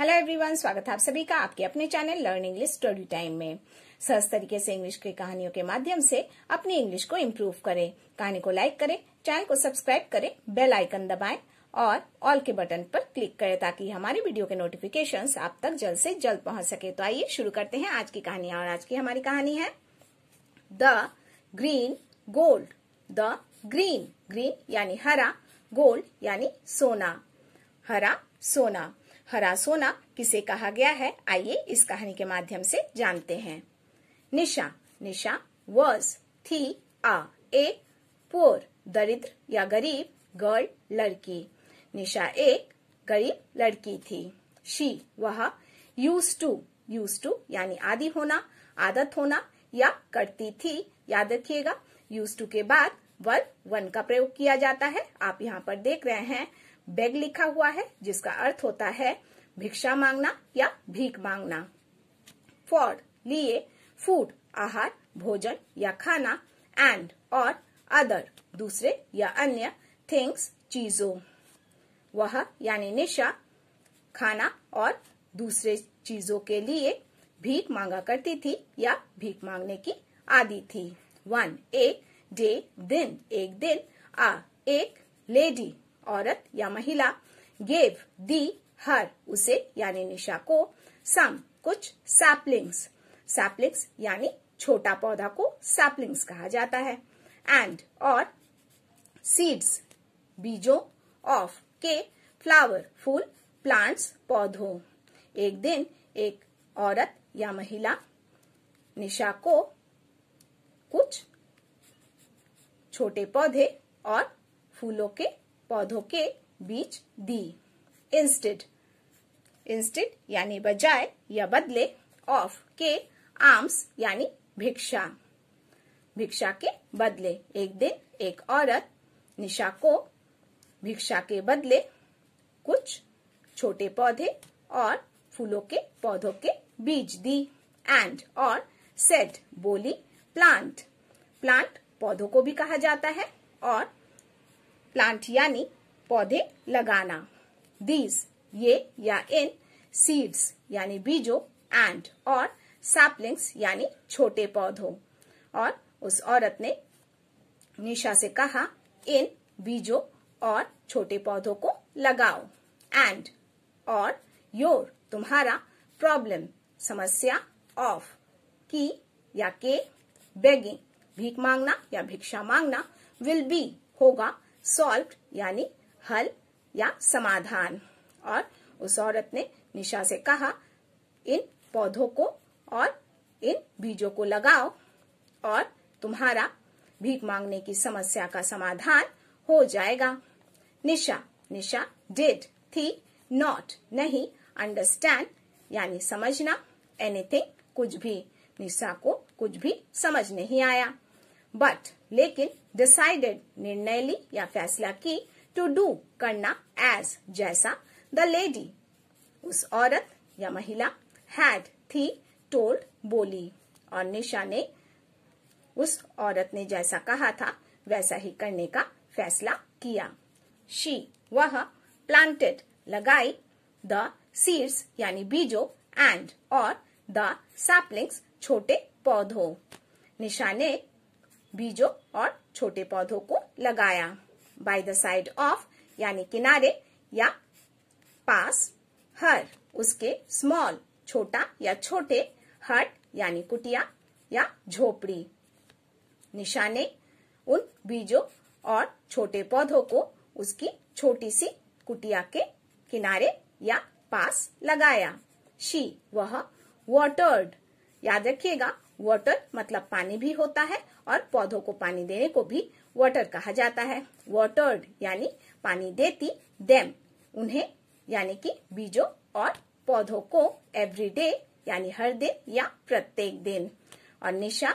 hello everyone स्वागत है आप सभी का आपके अपने channel learn English study time में सहज तरीके से इंग्लिश की कहानियों के माध्यम से अपनी इंग्लिश को इम्प्रूव करें कहानी को लाइक करें चैनल को सब्सक्राइब करें बेल आइकन दबाएं और ऑल के बटन पर क्लिक करें ताकि हमारे वीडियो के नोटिफिकेशन आप तक जल्द से जल्द पहुंच सके तो आइए शुरू करते हैं आज की कहानी और आज की हमारी कहानी है the green gold the green green यानी हरा गोल्ड यानी सोना हरा सोना हरा सोना किसे कहा गया है आइए इस कहानी के माध्यम से जानते हैं निशा निशा वॉज थी आ ए पोर दरिद्र या गरीब गर्ल लड़की निशा एक गरीब लड़की थी शी वह यूज टू यूज टू यानी आदि होना आदत होना या करती थी याद रखिएगा यूज टू के बाद वर्ब वन का प्रयोग किया जाता है आप यहाँ पर देख रहे हैं बेग लिखा हुआ है जिसका अर्थ होता है भिक्षा मांगना या भीख मांगना फॉर लिए फूड आहार भोजन या खाना एंड और अदर दूसरे या अन्य थिंग्स चीजों वह यानी निशा खाना और दूसरे चीजों के लिए भीख मांगा करती थी या भीख मांगने की आदि थी वन एक डे दिन एक दिन आ एक लेडी औरत या महिला गेव दी हर उसे यानी निशा को सम कुछ सैपलिंग्स सैपलिंग्स यानी छोटा पौधा को सैपलिंग्स कहा जाता है एंड और सीड्स बीजों ऑफ के फ्लावर फूल प्लांट्स पौधों एक दिन एक औरत या महिला निशा को कुछ छोटे पौधे और फूलों के पौधों के बीच दी इंस्टेड इंस्टेड यानी बजाय या बदले ऑफ के आर्म्स यानी भिक्षा भिक्षा के बदले एक दिन एक औरत निशा को भिक्षा के बदले कुछ छोटे पौधे और फूलों के पौधों के बीज दी एंड और सेट बोली प्लांट प्लांट पौधों को भी कहा जाता है और प्लांट यानी पौधे लगाना दीज ये या इन सीड्स यानी बीजो एंड और सैपलिंग्स यानी छोटे पौधों और उस औरत ने निशा से कहा इन बीजों और छोटे पौधों को लगाओ एंड और योर तुम्हारा प्रॉब्लम समस्या ऑफ की या के बेगिंग भीख मांगना या भिक्षा मांगना विल बी होगा सॉल्व यानी हल या समाधान और उस औरत ने निशा से कहा इन पौधों को और इन बीजों को लगाओ और तुम्हारा भीख मांगने की समस्या का समाधान हो जाएगा निशा निशा डिड थी नॉट नहीं अंडरस्टैंड यानी समझना एनीथिंग कुछ भी निशा को कुछ भी समझ नहीं आया बट लेकिन डिसाइडेड निर्णय ली या फैसला की टू डू करना एज जैसा द लेडी उस औरत या महिला हैड थी टोल्ड बोली और निशा ने उस औरत ने जैसा कहा था वैसा ही करने का फैसला किया शी वह प्लांटेड लगाई द सीड्स यानी बीजो एंड और द सैपलिंग्स छोटे पौधों निशा ने बीजों और छोटे पौधों को लगाया बाय द साइड ऑफ यानी किनारे या पास हर उसके स्मॉल छोटा या छोटे हट यानी कुटिया या झोपड़ी निशाने उन बीजों और छोटे पौधों को उसकी छोटी सी कुटिया के किनारे या पास लगाया शी वह वॉटर्ड याद रखिएगा वाटर मतलब पानी भी होता है और पौधों को पानी देने को भी वाटर कहा जाता है वाटर्ड यानी पानी देती देम उन्हें यानी कि बीजों और पौधों को एवरी डे यानी हर दिन या प्रत्येक दिन और निशा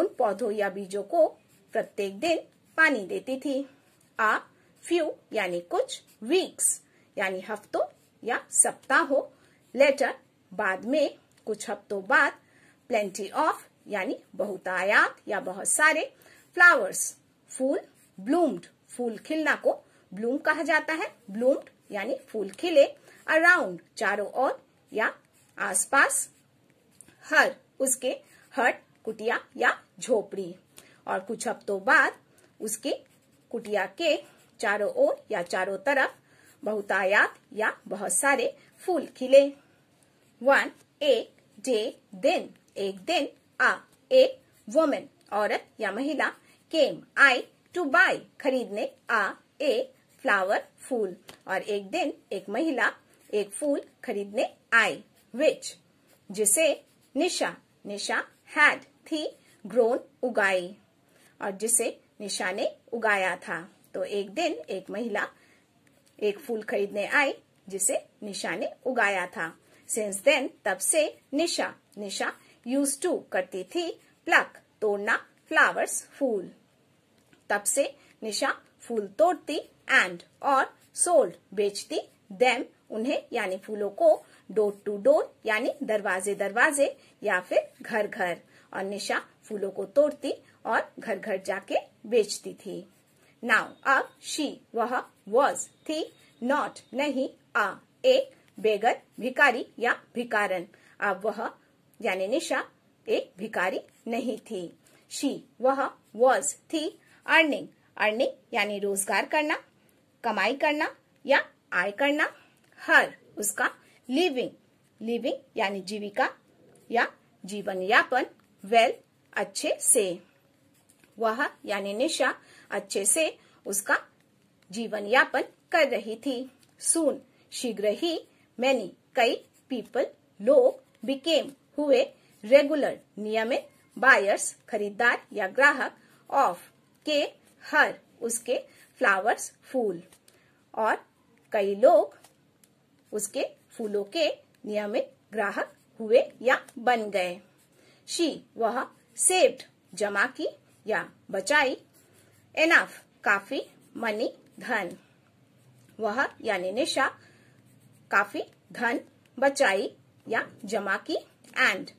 उन पौधों या बीजों को प्रत्येक दिन पानी देती थी आ फ्यू यानी कुछ वीक्स यानी हफ्तों या हो लेटर बाद में कुछ हफ्तों बाद प्लेंटी ऑफ यानी बहुतायात या बहुत सारे फ्लावर्स फूल ब्लूम्ड फूल खिलना को ब्लूम कहा जाता है ब्लूम्ड यानी फूल खिले अराउंड चारों ओर या आसपास हर उसके हट कुटिया या झोपड़ी और कुछ हफ्तों बाद उसके कुटिया के चारों ओर या चारों तरफ बहुतायात या बहुत सारे फूल खिले वन एक डे दिन एक दिन आ ए वोमेन औरत या महिला केम आई टू बाय खरीदने आ ए फ्लावर फूल और एक दिन एक महिला एक फूल खरीदने आई विच जिसे निशा निशा हैड थी ग्रोन उगाई और जिसे निशा ने उगाया था तो एक दिन एक महिला एक फूल खरीदने आई जिसे निशा ने उगाया था सिंस देन तब से निशा निशा यूज टू करती थी प्लक तोड़ना फ्लावर्स फूल तब से निशा फूल तोड़ती एंड और सोल्ड बेचती देम उन्हें यानी फूलों को डोर टू डोर यानी दरवाजे दरवाजे या फिर घर घर और निशा फूलों को तोड़ती और घर घर जाके बेचती थी नाउ अब शी वह वॉज थी नॉट नहीं आ एक बेगर भिकारी या भिकारन अब वह यानी निशा एक भिकारी नहीं थी शी वह वॉज थी अर्निंग अर्निंग यानी रोजगार करना कमाई करना या आय करना हर उसका लिविंग लिविंग यानी जीविका या जीवन यापन वेल अच्छे से वह यानी निशा अच्छे से उसका जीवन यापन कर रही थी सुन शीघ्र ही मैनी कई पीपल लोग बिकेम हुए रेगुलर नियमित बायर्स खरीदार या ग्राहक ऑफ के हर उसके फ्लावर्स फूल और कई लोग उसके फूलों के नियमित ग्राहक हुए या बन गए शी वह सेव्ड जमा की या बचाई एनाफ काफी मनी धन वह यानी निशा काफी धन बचाई या जमा की एंड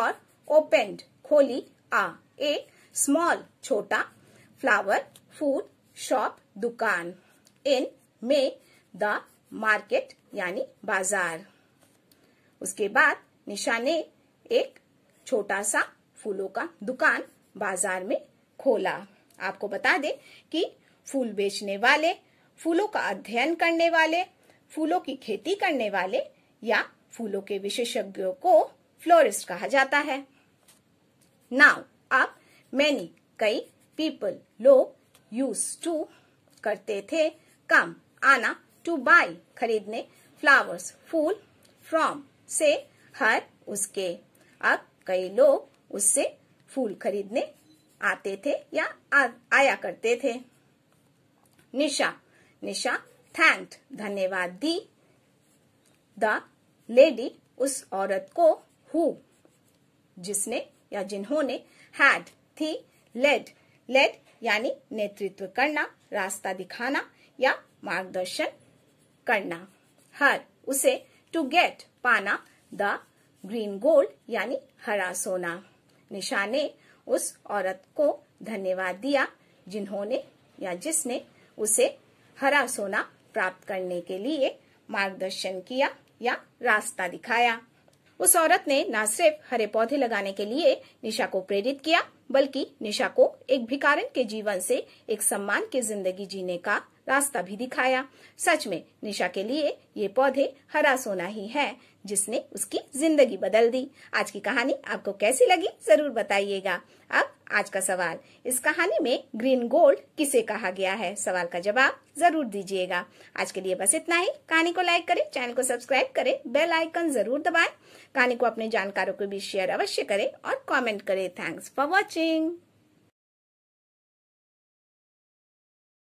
और ओपेंड खोली आ ए स्मॉल छोटा फ्लावर फूड शॉप दुकान इन में द मार्केट यानी बाजार उसके बाद निशा ने एक छोटा सा फूलों का दुकान बाजार में खोला आपको बता दें कि फूल बेचने वाले फूलों का अध्ययन करने वाले फूलों की खेती करने वाले या फूलों के विशेषज्ञों को फ्लोरिस्ट कहा जाता है नाउ अब मैनी कई पीपल लोग यूज टू करते थे कम आना टू बाय खरीदने फ्लावर्स फूल फ्रॉम से हर उसके अब कई लोग उससे फूल खरीदने आते थे या आ, आया करते थे निशा निशा थैंक धन्यवाद दी द लेडी उस औरत को हु जिसने या जिन्होंने हैड थी लेड लेड यानी नेतृत्व करना रास्ता दिखाना या मार्गदर्शन करना हर उसे टू गेट पाना द ग्रीन गोल्ड यानी हरा सोना निशा ने उस औरत को धन्यवाद दिया जिन्होंने या जिसने उसे हरा सोना प्राप्त करने के लिए मार्गदर्शन किया या रास्ता दिखाया उस औरत ने न सिर्फ हरे पौधे लगाने के लिए निशा को प्रेरित किया बल्कि निशा को एक भिकारण के जीवन से एक सम्मान की जिंदगी जीने का रास्ता भी दिखाया सच में निशा के लिए ये पौधे हरा सोना ही है जिसने उसकी जिंदगी बदल दी आज की कहानी आपको कैसी लगी जरूर बताइएगा अब आज का सवाल इस कहानी में ग्रीन गोल्ड किसे कहा गया है सवाल का जवाब जरूर दीजिएगा आज के लिए बस इतना ही कहानी को लाइक करें चैनल को सब्सक्राइब करें बेल आइकन जरूर दबाएं कहानी को अपने जानकारों को भी शेयर अवश्य करें और कमेंट करें थैंक्स फॉर वॉचिंग